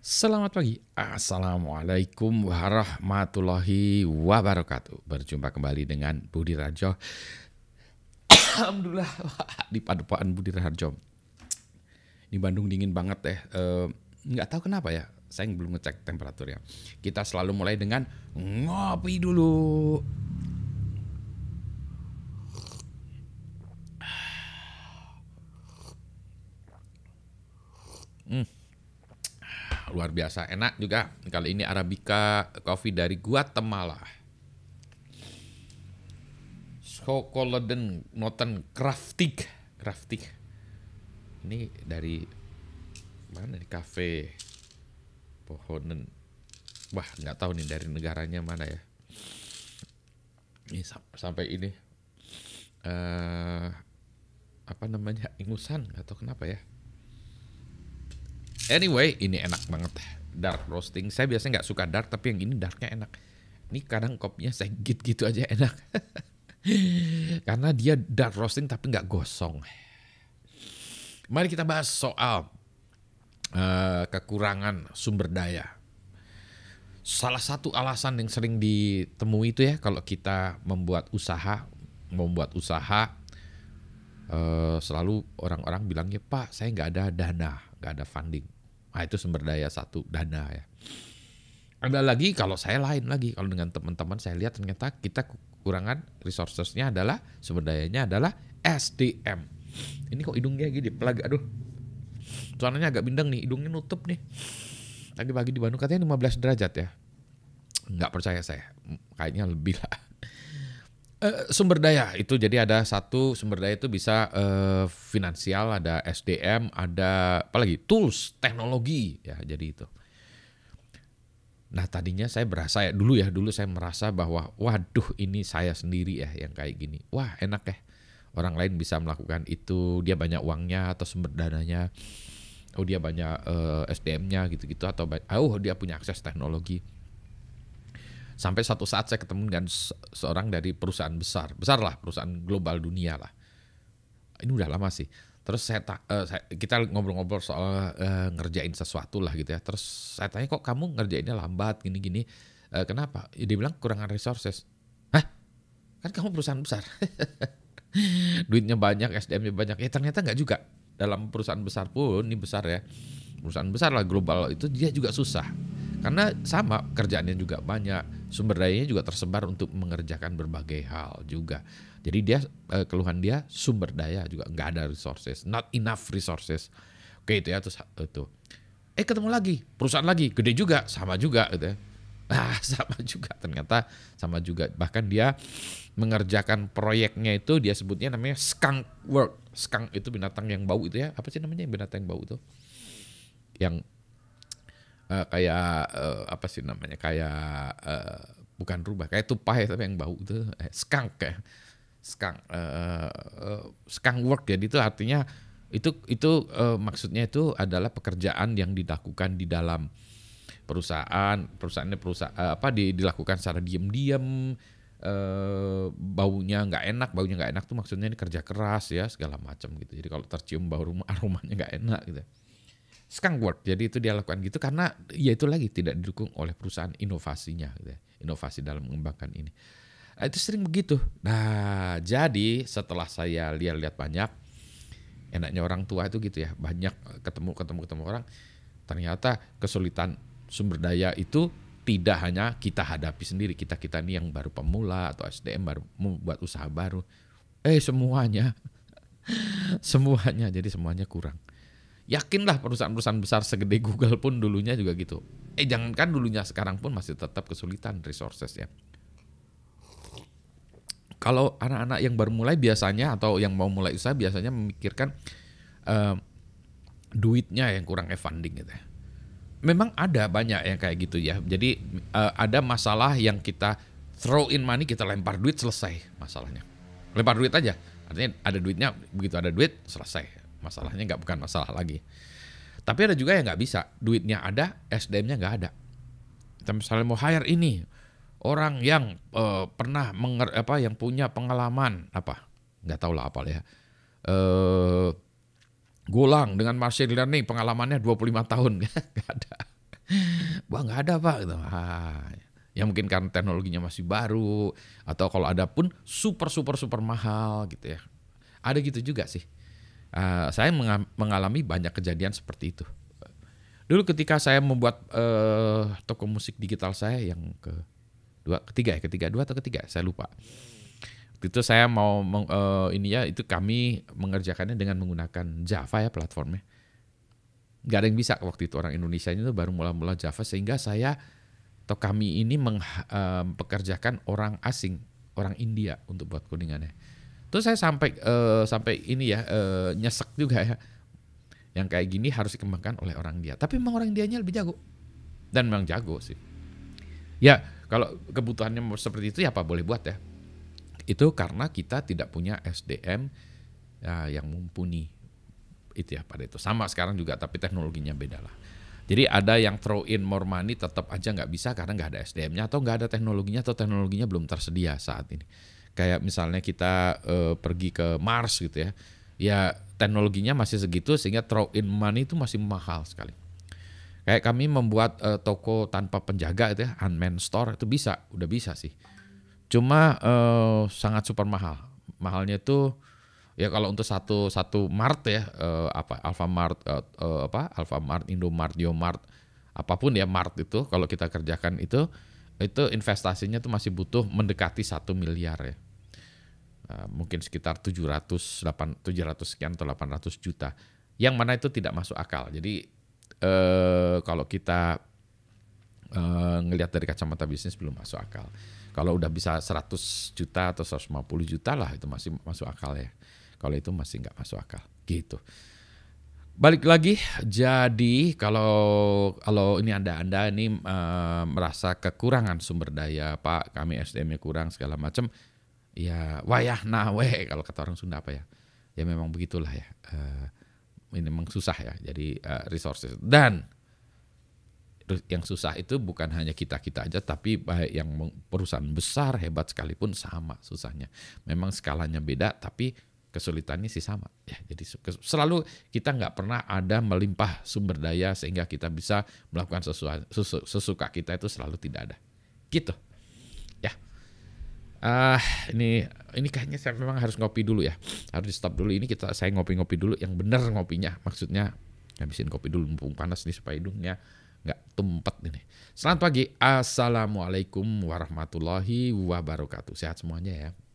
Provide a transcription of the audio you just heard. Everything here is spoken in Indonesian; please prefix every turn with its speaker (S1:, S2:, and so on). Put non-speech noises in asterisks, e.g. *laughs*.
S1: Selamat pagi, Assalamualaikum warahmatullahi wabarakatuh Berjumpa kembali dengan Budi Rajo *coughs* Alhamdulillah di Padepokan Budi Rajoh. Di Bandung dingin banget deh ya. Nggak tahu kenapa ya, saya belum ngecek temperaturnya Kita selalu mulai dengan ngopi dulu Hmm luar biasa enak juga. Kali ini Arabica coffee dari Guatemala. Schokoladen Noten kraftik kraftik Ini dari mana di cafe Pohonen. Wah, nggak tahu nih dari negaranya mana ya. Ini sampai ini uh, apa namanya ingusan atau kenapa ya? Anyway, ini enak banget dark roasting. Saya biasanya nggak suka dark, tapi yang ini darknya enak. Ini kadang kopnya saya git gitu aja enak. *laughs* Karena dia dark roasting tapi nggak gosong. Mari kita bahas soal uh, kekurangan sumber daya. Salah satu alasan yang sering ditemui itu ya kalau kita membuat usaha, membuat usaha uh, selalu orang-orang bilang ya Pak saya nggak ada dana, nggak ada funding Nah, itu sumber daya satu dana ya. Ada lagi kalau saya lain lagi kalau dengan teman-teman saya lihat ternyata kita kekurangan resourcesnya adalah sumber dayanya adalah SDM. Ini kok hidungnya gini pelag aduh. Suaranya agak bindeng nih, hidungnya nutup nih. Tadi pagi di Bandung katanya 15 derajat ya. Nggak percaya saya. Kayaknya lebih lah. Eh, sumber daya itu jadi ada satu sumber daya itu bisa uh, finansial, ada SDM, ada apalagi tools, teknologi ya jadi itu. Nah tadinya saya berasa ya dulu ya dulu saya merasa bahwa waduh ini saya sendiri ya yang kayak gini. Wah enak ya orang lain bisa melakukan itu dia banyak uangnya atau sumber dananya, oh dia banyak uh, eh, SDM-nya gitu-gitu atau oh dia punya akses teknologi Sampai satu saat saya ketemu dengan seorang dari perusahaan besar, besar lah perusahaan global dunia lah. Ini udah lama sih. Terus saya, uh, saya kita ngobrol-ngobrol soal uh, ngerjain sesuatu lah gitu ya. Terus saya tanya kok kamu ngerjainnya lambat gini-gini. Uh, kenapa? Ya, dia bilang kurangan resources. Hah? Kan kamu perusahaan besar. *laughs* Duitnya banyak, sdmnya banyak. Ya ternyata nggak juga. Dalam perusahaan besar pun, ini besar ya. Perusahaan besar lah global itu dia juga susah karena sama kerjaannya juga banyak, sumber dayanya juga tersebar untuk mengerjakan berbagai hal juga. Jadi dia eh, keluhan dia sumber daya juga nggak ada resources, not enough resources. Oke itu ya terus itu. Eh, eh ketemu lagi perusahaan lagi gede juga sama juga gitu ya. Ah *laughs* sama juga ternyata sama juga bahkan dia mengerjakan proyeknya itu dia sebutnya namanya skunk work skunk itu binatang yang bau itu ya apa sih namanya binatang yang bau itu yang uh, kayak uh, apa sih namanya kayak uh, bukan rubah kayak tupai ya, tapi yang bau itu eh, skunk ya skunk uh, uh, skunk work jadi ya. itu artinya itu itu uh, maksudnya itu adalah pekerjaan yang dilakukan di dalam perusahaan perusahaannya perusahaan apa di, dilakukan secara diam-diam uh, baunya nggak enak baunya nggak enak tuh maksudnya ini kerja keras ya segala macam gitu jadi kalau tercium bau rumah *laughs* aromanya nggak enak gitu skunk work. Jadi itu dia lakukan gitu karena ya itu lagi tidak didukung oleh perusahaan inovasinya, gitu ya. inovasi dalam mengembangkan ini. Ah, itu sering begitu. Nah, jadi setelah saya lihat-lihat banyak, enaknya orang tua itu gitu ya, banyak ketemu ketemu ketemu orang, ternyata kesulitan sumber daya itu tidak hanya kita hadapi sendiri, kita kita ini yang baru pemula atau SDM baru membuat usaha baru, eh semuanya, *laughs* semuanya jadi semuanya kurang. Yakinlah perusahaan-perusahaan besar segede Google pun dulunya juga gitu. Eh jangankan dulunya sekarang pun masih tetap kesulitan resources ya. Kalau anak-anak yang baru mulai biasanya atau yang mau mulai usaha biasanya memikirkan uh, duitnya yang kurang e-funding eh, gitu ya. Memang ada banyak yang kayak gitu ya. Jadi uh, ada masalah yang kita throw in money kita lempar duit selesai masalahnya. Lempar duit aja. Artinya ada duitnya, begitu ada duit selesai Masalahnya nggak bukan masalah lagi. Tapi ada juga yang nggak bisa. Duitnya ada, SDM-nya nggak ada. Kita misalnya mau hire ini orang yang e, pernah menger apa yang punya pengalaman apa nggak tahu lah apa ya. Uh, eh, Golang dengan machine learning pengalamannya 25 tahun *laughs* nggak ada. Wah nggak ada pak. Gitu. Ah, ya mungkin karena teknologinya masih baru atau kalau ada pun super super super mahal gitu ya. Ada gitu juga sih. Uh, saya mengalami banyak kejadian seperti itu. Dulu ketika saya membuat uh, toko musik digital saya yang ke dua, ketiga ya, ketiga dua atau ketiga, saya lupa. itu saya mau meng, uh, ini ya, itu kami mengerjakannya dengan menggunakan Java ya platformnya. Gak ada yang bisa waktu itu orang Indonesia itu baru mula-mula Java sehingga saya atau kami ini mempekerjakan uh, orang asing, orang India untuk buat kodingannya. Terus saya sampai uh, sampai ini ya uh, nyesek juga ya. Yang kayak gini harus dikembangkan oleh orang dia. Tapi memang orang dianya lebih jago. Dan memang jago sih. Ya, kalau kebutuhannya seperti itu ya apa boleh buat ya. Itu karena kita tidak punya SDM ya, yang mumpuni itu ya pada itu sama sekarang juga tapi teknologinya beda lah jadi ada yang throw in more money tetap aja nggak bisa karena nggak ada SDM-nya atau nggak ada teknologinya atau teknologinya belum tersedia saat ini kayak misalnya kita uh, pergi ke Mars gitu ya ya teknologinya masih segitu sehingga throw in money itu masih mahal sekali kayak kami membuat uh, toko tanpa penjaga itu ya unmanned store itu bisa udah bisa sih cuma uh, sangat super mahal mahalnya itu ya kalau untuk satu satu mart ya uh, apa Alfamart uh, uh, apa Alfamart Indomart Geomart apapun ya mart itu kalau kita kerjakan itu itu investasinya tuh masih butuh mendekati satu miliar ya Eh, mungkin sekitar 700 8 700 sekian atau 800 juta. Yang mana itu tidak masuk akal. Jadi eh kalau kita eh, ngelihat dari kacamata bisnis belum masuk akal. Kalau udah bisa 100 juta atau 150 juta lah itu masih masuk akal ya. Kalau itu masih nggak masuk akal gitu. Balik lagi, jadi kalau kalau ini anda anda ini uh, merasa kekurangan sumber daya pak, kami SDM-nya kurang segala macam, ya wayah nawe kalau kata orang Sunda apa ya ya memang begitulah ya uh, ini memang susah ya jadi uh, resources dan yang susah itu bukan hanya kita kita aja tapi baik yang perusahaan besar hebat sekalipun sama susahnya memang skalanya beda tapi kesulitannya sih sama ya jadi selalu kita nggak pernah ada melimpah sumber daya sehingga kita bisa melakukan sesuatu sesuka kita itu selalu tidak ada gitu Ah, uh, ini ini kayaknya saya memang harus ngopi dulu ya. Harus di stop dulu ini kita saya ngopi-ngopi dulu yang benar ngopinya. Maksudnya habisin kopi dulu mumpung panas nih supaya hidungnya nggak tumpet ini. Selamat pagi. Assalamualaikum warahmatullahi wabarakatuh. Sehat semuanya ya.